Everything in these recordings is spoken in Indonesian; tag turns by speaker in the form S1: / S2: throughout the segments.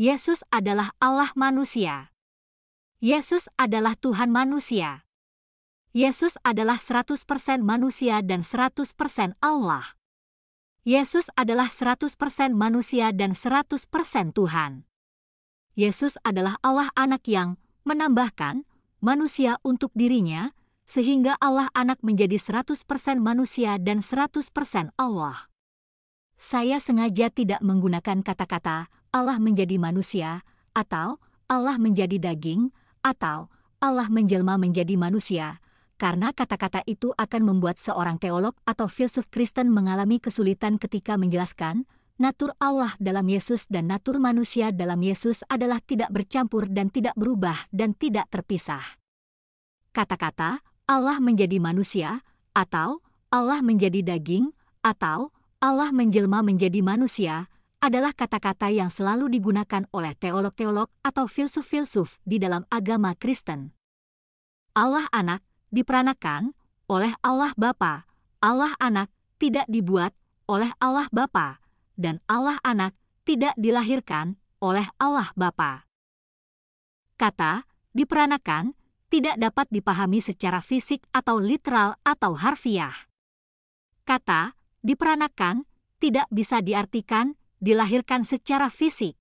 S1: Yesus adalah Allah manusia. Yesus adalah Tuhan manusia. Yesus adalah 100% manusia dan 100% Allah. Yesus adalah 100% manusia dan 100% Tuhan. Yesus adalah Allah anak yang menambahkan manusia untuk dirinya, sehingga Allah anak menjadi 100% manusia dan 100% Allah. Saya sengaja tidak menggunakan kata-kata Allah menjadi manusia, atau Allah menjadi daging, atau Allah menjelma menjadi manusia, karena kata-kata itu akan membuat seorang teolog atau filsuf Kristen mengalami kesulitan ketika menjelaskan natur Allah dalam Yesus dan natur manusia dalam Yesus adalah tidak bercampur dan tidak berubah dan tidak terpisah. Kata-kata Allah menjadi manusia atau Allah menjadi daging atau Allah menjelma menjadi manusia adalah kata-kata yang selalu digunakan oleh teolog-teolog atau filsuf-filsuf di dalam agama Kristen. Allah anak diperanakan oleh Allah Bapa, Allah anak tidak dibuat oleh Allah Bapa, dan Allah anak tidak dilahirkan oleh Allah Bapa. Kata diperanakan tidak dapat dipahami secara fisik atau literal atau harfiah. Kata diperanakan tidak bisa diartikan dilahirkan secara fisik.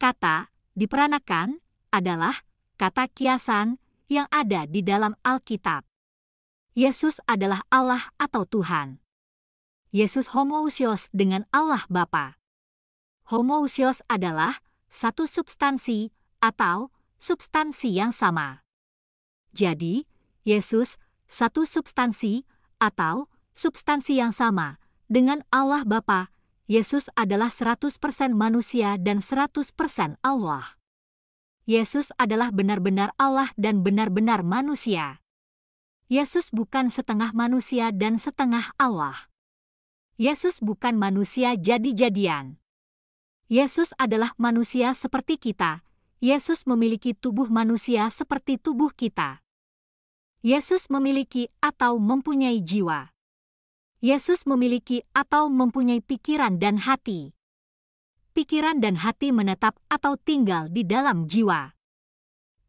S1: Kata diperanakan adalah kata kiasan yang ada di dalam Alkitab. Yesus adalah Allah atau Tuhan. Yesus homoousios dengan Allah Bapa. Homoousios adalah satu substansi atau substansi yang sama. Jadi, Yesus satu substansi atau substansi yang sama dengan Allah Bapa Yesus adalah 100% manusia dan 100% Allah. Yesus adalah benar-benar Allah dan benar-benar manusia. Yesus bukan setengah manusia dan setengah Allah. Yesus bukan manusia jadi-jadian. Yesus adalah manusia seperti kita. Yesus memiliki tubuh manusia seperti tubuh kita. Yesus memiliki atau mempunyai jiwa. Yesus memiliki atau mempunyai pikiran dan hati. Pikiran dan hati menetap atau tinggal di dalam jiwa.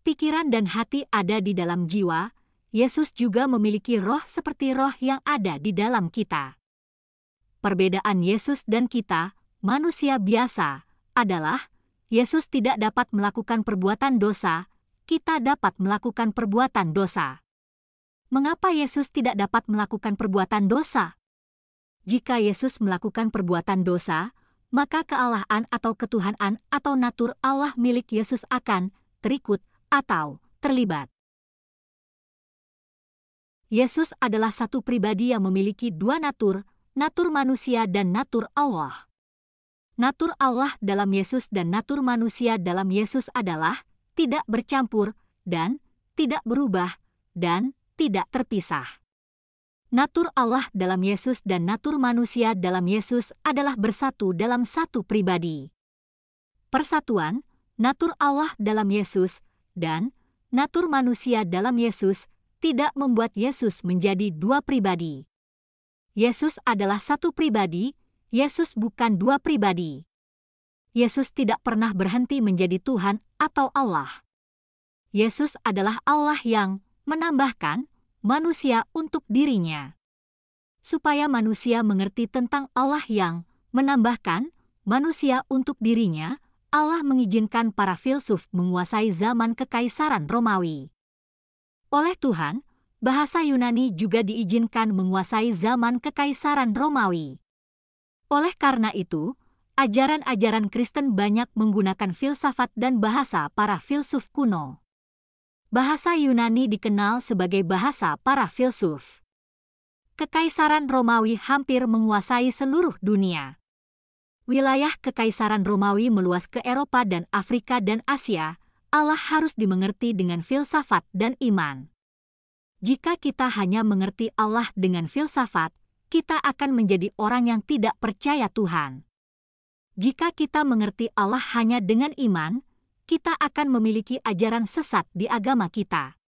S1: Pikiran dan hati ada di dalam jiwa. Yesus juga memiliki roh seperti roh yang ada di dalam kita. Perbedaan Yesus dan kita, manusia biasa, adalah Yesus tidak dapat melakukan perbuatan dosa, kita dapat melakukan perbuatan dosa. Mengapa Yesus tidak dapat melakukan perbuatan dosa? Jika Yesus melakukan perbuatan dosa, maka kealahan atau ketuhanan atau natur Allah milik Yesus akan terikut atau terlibat. Yesus adalah satu pribadi yang memiliki dua natur, natur manusia dan natur Allah. Natur Allah dalam Yesus dan natur manusia dalam Yesus adalah tidak bercampur dan tidak berubah dan tidak terpisah natur Allah dalam Yesus dan natur manusia dalam Yesus adalah bersatu dalam satu pribadi. Persatuan, natur Allah dalam Yesus, dan natur manusia dalam Yesus tidak membuat Yesus menjadi dua pribadi. Yesus adalah satu pribadi, Yesus bukan dua pribadi. Yesus tidak pernah berhenti menjadi Tuhan atau Allah. Yesus adalah Allah yang menambahkan, manusia untuk dirinya. Supaya manusia mengerti tentang Allah yang menambahkan manusia untuk dirinya, Allah mengizinkan para filsuf menguasai zaman kekaisaran Romawi. Oleh Tuhan, bahasa Yunani juga diizinkan menguasai zaman kekaisaran Romawi. Oleh karena itu, ajaran-ajaran Kristen banyak menggunakan filsafat dan bahasa para filsuf kuno bahasa Yunani dikenal sebagai bahasa para filsuf. Kekaisaran Romawi hampir menguasai seluruh dunia. Wilayah Kekaisaran Romawi meluas ke Eropa dan Afrika dan Asia. Allah harus dimengerti dengan filsafat dan iman. Jika kita hanya mengerti Allah dengan filsafat, kita akan menjadi orang yang tidak percaya Tuhan. Jika kita mengerti Allah hanya dengan iman, kita akan memiliki ajaran sesat di agama kita.